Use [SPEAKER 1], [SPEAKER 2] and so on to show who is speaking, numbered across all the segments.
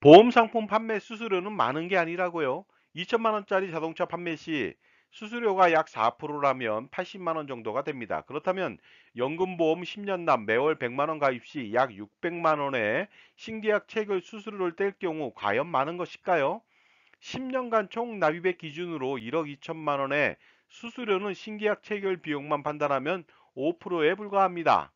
[SPEAKER 1] 보험 상품 판매 수수료는 많은 게 아니라고요. 2천만 원짜리 자동차 판매 시 수수료가 약 4%라면 80만 원 정도가 됩니다. 그렇다면 연금보험 10년남 매월 100만 원 가입 시 약 600만 원의 신계약 체결 수수료를 뗄 경우 과연 많은 것일까요? 10년간 총 납입액 기준으로 1억 2천만 원의 수수료는 신계약 체결 비용만 판단하면 5%에 불과합니다.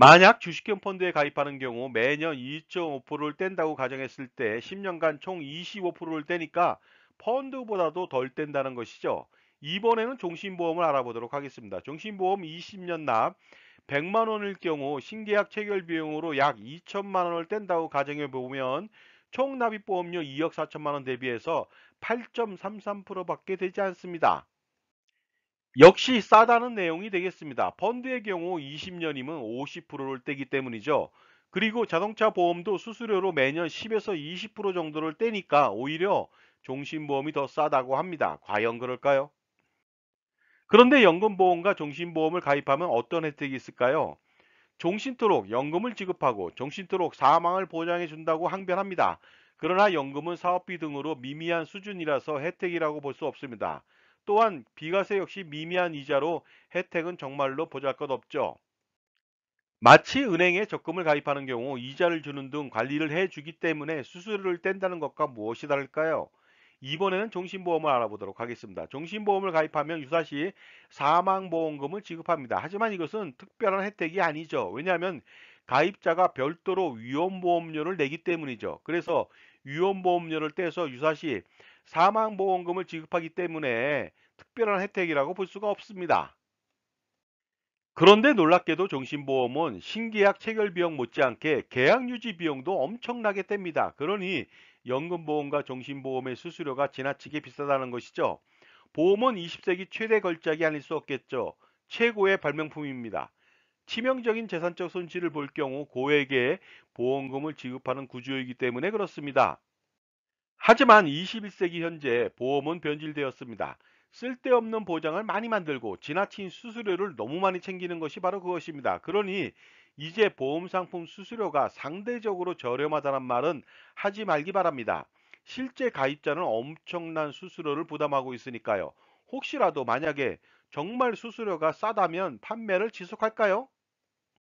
[SPEAKER 1] 만약 주식형 펀드에 가입하는 경우 매년 2.5%를 뗀다고 가정했을 때 10년간 총 25%를 떼니까 펀드보다도 덜 뗀다는 것이죠. 이번에는 종신보험을 알아보도록 하겠습니다. 종신보험 20년 납 100만 원일 경우 신계약 체결 비용으로 약 2천만 원을 뗀다고 가정해 보면 총 납입 보험료 2억 4천만 원 대비해서 8.33%밖에 되지 않습니다. 역시 싸다는 내용이 되겠습니다. 펀드의 경우 20년이면 50%를 떼기 때문이죠. 그리고 자동차 보험도 수수료로 매년 10에서 20% 정도를 떼니까 오히려 종신보험이 더 싸다고 합니다. 과연 그럴까요? 그런데 연금보험과 종신보험을 가입하면 어떤 혜택이 있을까요? 종신토록 연금을 지급하고 종신토록 사망을 보장해 준다고 항변합니다. 그러나 연금은 사업비 등으로 미미한 수준이라서 혜택이라고 볼 수 없습니다. 또한 비과세 역시 미미한 이자로 혜택은 정말로 보잘것없죠. 마치 은행에 적금을 가입하는 경우 이자를 주는 등 관리를 해주기 때문에 수수료를 뗀다는 것과 무엇이 다를까요? 이번에는 종신보험을 알아보도록 하겠습니다. 종신보험을 가입하면 유사시 사망보험금을 지급합니다. 하지만 이것은 특별한 혜택이 아니죠. 왜냐하면 가입자가 별도로 위험보험료를 내기 때문이죠. 그래서 위험보험료를 떼서 유사시 사망보험금을 지급하기 때문에 특별한 혜택이라고 볼 수가 없습니다. 그런데 놀랍게도 정신보험은 신계약 체결 비용 못지않게 계약 유지 비용도 엄청나게 뗍니다. 그러니 연금보험과 정신보험의 수수료가 지나치게 비싸다는 것이죠. 보험은 20세기 최대 걸작이 아닐 수 없겠죠. 최고의 발명품입니다. 치명적인 재산적 손실을 볼 경우 고액의 보험금을 지급하는 구조이기 때문에 그렇습니다. 하지만 21세기 현재 보험은 변질되었습니다. 쓸데없는 보장을 많이 만들고 지나친 수수료를 너무 많이 챙기는 것이 바로 그것입니다. 그러니 이제 보험상품 수수료가 상대적으로 저렴하다는 말은 하지 말기 바랍니다. 실제 가입자는 엄청난 수수료를 부담하고 있으니까요. 혹시라도 만약에 정말 수수료가 싸다면 판매를 지속할까요?